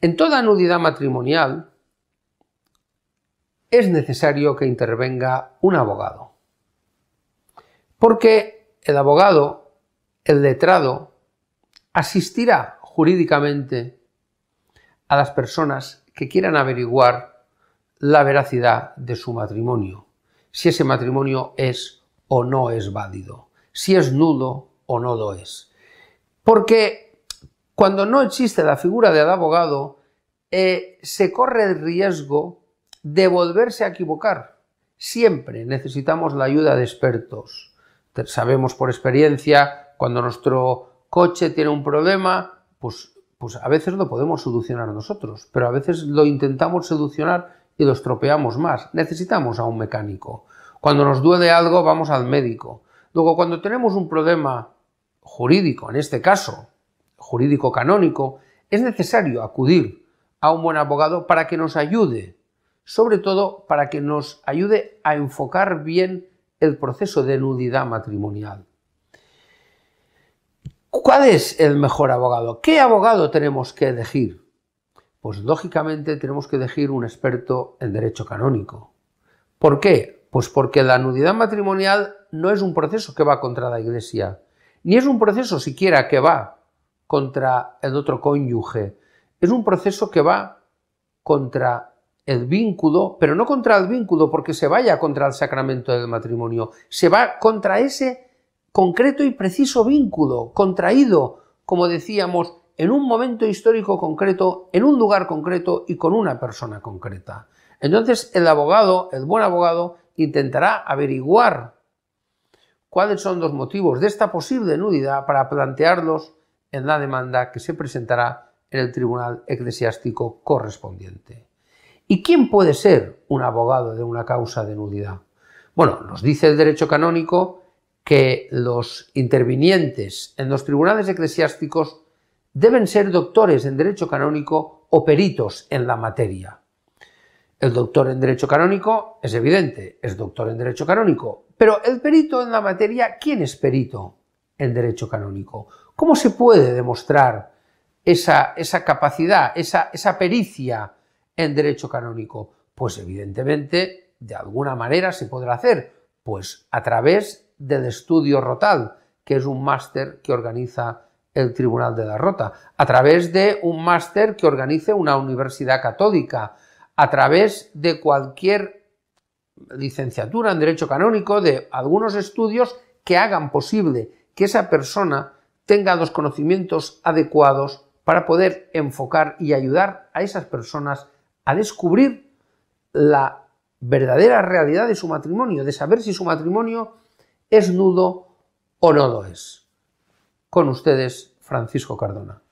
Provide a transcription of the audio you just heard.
En toda nudidad matrimonial es necesario que intervenga un abogado. Porque el abogado, el letrado, asistirá jurídicamente a las personas que quieran averiguar la veracidad de su matrimonio, si ese matrimonio es o no es válido, si es nudo o no lo es. Porque cuando no existe la figura del abogado, eh, se corre el riesgo de volverse a equivocar. Siempre necesitamos la ayuda de expertos. Sabemos por experiencia, cuando nuestro coche tiene un problema, pues, pues a veces lo podemos solucionar nosotros, pero a veces lo intentamos solucionar y lo estropeamos más. Necesitamos a un mecánico. Cuando nos duele algo, vamos al médico. Luego, cuando tenemos un problema jurídico, en este caso, jurídico canónico, es necesario acudir a un buen abogado para que nos ayude, sobre todo para que nos ayude a enfocar bien el proceso de nudidad matrimonial. ¿Cuál es el mejor abogado? ¿Qué abogado tenemos que elegir? Pues lógicamente tenemos que elegir un experto en derecho canónico. ¿Por qué? Pues porque la nudidad matrimonial no es un proceso que va contra la Iglesia, ni es un proceso siquiera que va contra el otro cónyuge. Es un proceso que va contra el vínculo, pero no contra el vínculo porque se vaya contra el sacramento del matrimonio, se va contra ese concreto y preciso vínculo, contraído, como decíamos, en un momento histórico concreto, en un lugar concreto y con una persona concreta. Entonces el abogado, el buen abogado, intentará averiguar cuáles son los motivos de esta posible nudidad para plantearlos en la demanda que se presentará en el tribunal eclesiástico correspondiente. ¿Y quién puede ser un abogado de una causa de nudidad? Bueno, nos dice el derecho canónico que los intervinientes en los tribunales eclesiásticos deben ser doctores en derecho canónico o peritos en la materia. El doctor en derecho canónico es evidente, es doctor en derecho canónico, pero el perito en la materia, ¿quién es perito? en derecho canónico. ¿Cómo se puede demostrar esa, esa capacidad, esa, esa pericia en derecho canónico? Pues evidentemente, de alguna manera se podrá hacer, pues a través del estudio rotal, que es un máster que organiza el Tribunal de la Rota, a través de un máster que organice una universidad católica, a través de cualquier licenciatura en Derecho Canónico, de algunos estudios que hagan posible que esa persona tenga los conocimientos adecuados para poder enfocar y ayudar a esas personas a descubrir la verdadera realidad de su matrimonio, de saber si su matrimonio es nudo o no lo es. Con ustedes, Francisco Cardona.